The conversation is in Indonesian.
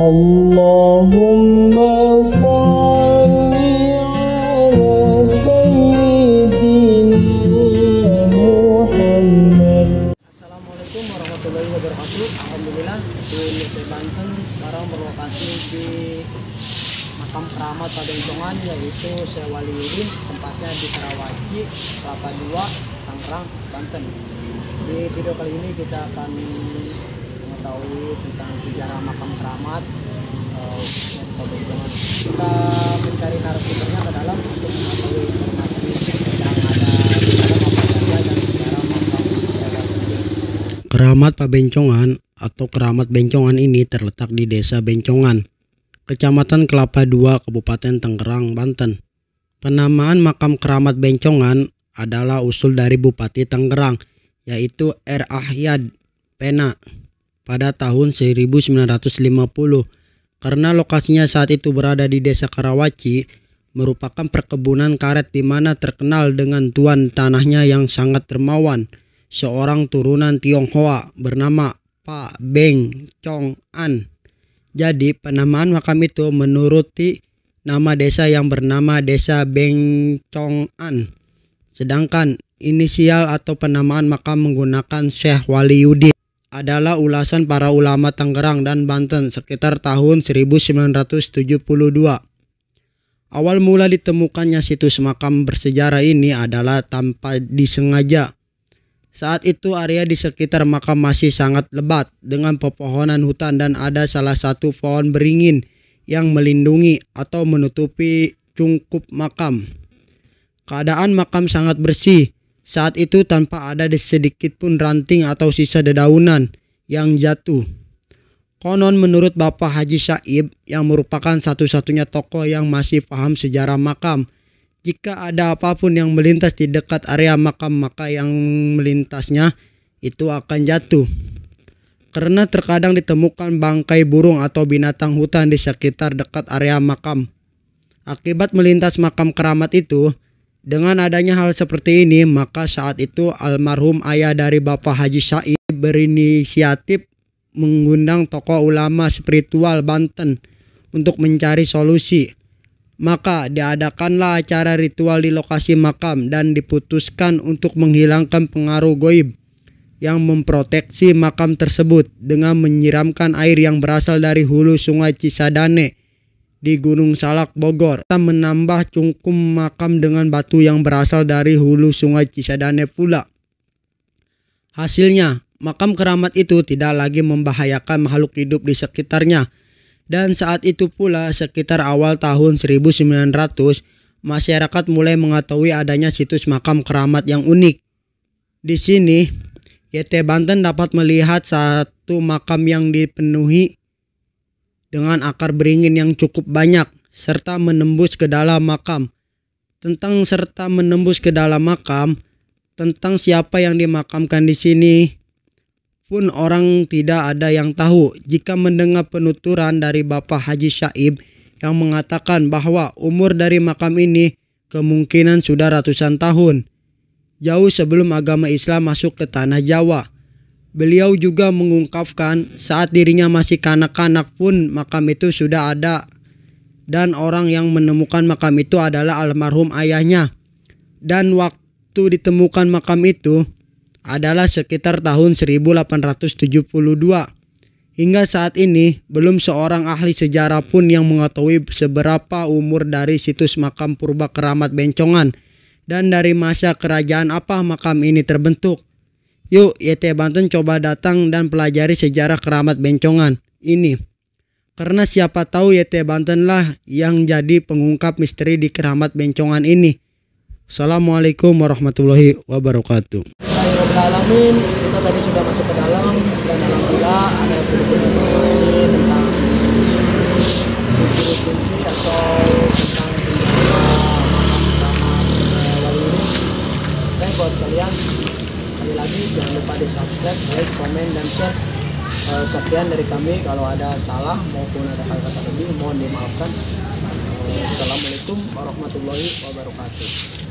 Assalamualaikum warahmatullahi wabarakatuh Alhamdulillah di Lute Banten sekarang berlokasi di makam keramat Padentongan yaitu Sewali Yurin tempatnya di Karawaci Kelapa Dua, Tangerang Banten di video kali ini kita akan mengetahui tentang sejarah makam selamat kita mencari narasumbernya ke dalam untuk mengetahui informasi yang ada Keramat Pabencongan atau Keramat Bencongan ini terletak di Desa Bencongan, Kecamatan Kelapa II, Kabupaten Tangerang, Banten. Penamaan makam keramat Bencongan adalah usul dari Bupati Tangerang, yaitu R. Ahyad Pena pada tahun 1950 karena lokasinya saat itu berada di desa Karawaci merupakan perkebunan karet di mana terkenal dengan tuan tanahnya yang sangat termawan, seorang turunan Tionghoa bernama Pak Beng Chong An. Jadi penamaan makam itu menuruti nama desa yang bernama Desa Beng Chong An. Sedangkan inisial atau penamaan makam menggunakan Syekh Waliuddin adalah ulasan para ulama Tangerang dan Banten sekitar tahun 1972. Awal mula ditemukannya situs makam bersejarah ini adalah tanpa disengaja. Saat itu area di sekitar makam masih sangat lebat dengan pepohonan hutan dan ada salah satu pohon beringin yang melindungi atau menutupi cungkup makam. Keadaan makam sangat bersih, saat itu tanpa ada sedikit pun ranting atau sisa dedaunan yang jatuh. Konon menurut Bapak Haji Syaib yang merupakan satu-satunya tokoh yang masih paham sejarah makam, jika ada apapun yang melintas di dekat area makam maka yang melintasnya itu akan jatuh. Karena terkadang ditemukan bangkai burung atau binatang hutan di sekitar dekat area makam. Akibat melintas makam keramat itu, dengan adanya hal seperti ini, maka saat itu almarhum ayah dari Bapak Haji Said berinisiatif mengundang tokoh ulama spiritual Banten untuk mencari solusi. Maka diadakanlah acara ritual di lokasi makam dan diputuskan untuk menghilangkan pengaruh goib yang memproteksi makam tersebut dengan menyiramkan air yang berasal dari hulu sungai Cisadane di Gunung Salak Bogor. Kita menambah cungkum makam dengan batu yang berasal dari hulu sungai Cisadane pula. Hasilnya, makam keramat itu tidak lagi membahayakan makhluk hidup di sekitarnya. Dan saat itu pula sekitar awal tahun 1900, masyarakat mulai mengetahui adanya situs makam keramat yang unik. Di sini, YT Banten dapat melihat satu makam yang dipenuhi dengan akar beringin yang cukup banyak serta menembus ke dalam makam. Tentang serta menembus ke dalam makam, tentang siapa yang dimakamkan di sini pun orang tidak ada yang tahu. Jika mendengar penuturan dari Bapak Haji Syaib yang mengatakan bahwa umur dari makam ini kemungkinan sudah ratusan tahun, jauh sebelum agama Islam masuk ke tanah Jawa. Beliau juga mengungkapkan saat dirinya masih kanak-kanak pun makam itu sudah ada dan orang yang menemukan makam itu adalah almarhum ayahnya. Dan waktu ditemukan makam itu adalah sekitar tahun 1872. Hingga saat ini belum seorang ahli sejarah pun yang mengetahui seberapa umur dari situs makam purba keramat Bencongan dan dari masa kerajaan apa makam ini terbentuk. Yuk YT ya Banten coba datang dan pelajari sejarah keramat bencongan ini. Karena siapa tahu YT ya Banten lah yang jadi pengungkap misteri di keramat bencongan ini. Assalamualaikum warahmatullahi wabarakatuh. Alamin, kita tadi sudah masuk ke dalam dan alhamdulillah ada sedikit informasi tentang kunci-kunci atau tentang keramat eh, lalu ini. Dan buat kalian sekali lagi jangan lupa di subscribe, like, komen, dan share. Uh, sekian dari kami. Kalau ada salah maupun ada kata-kata lebih mohon dimaafkan. Uh, Assalamualaikum warahmatullahi wabarakatuh.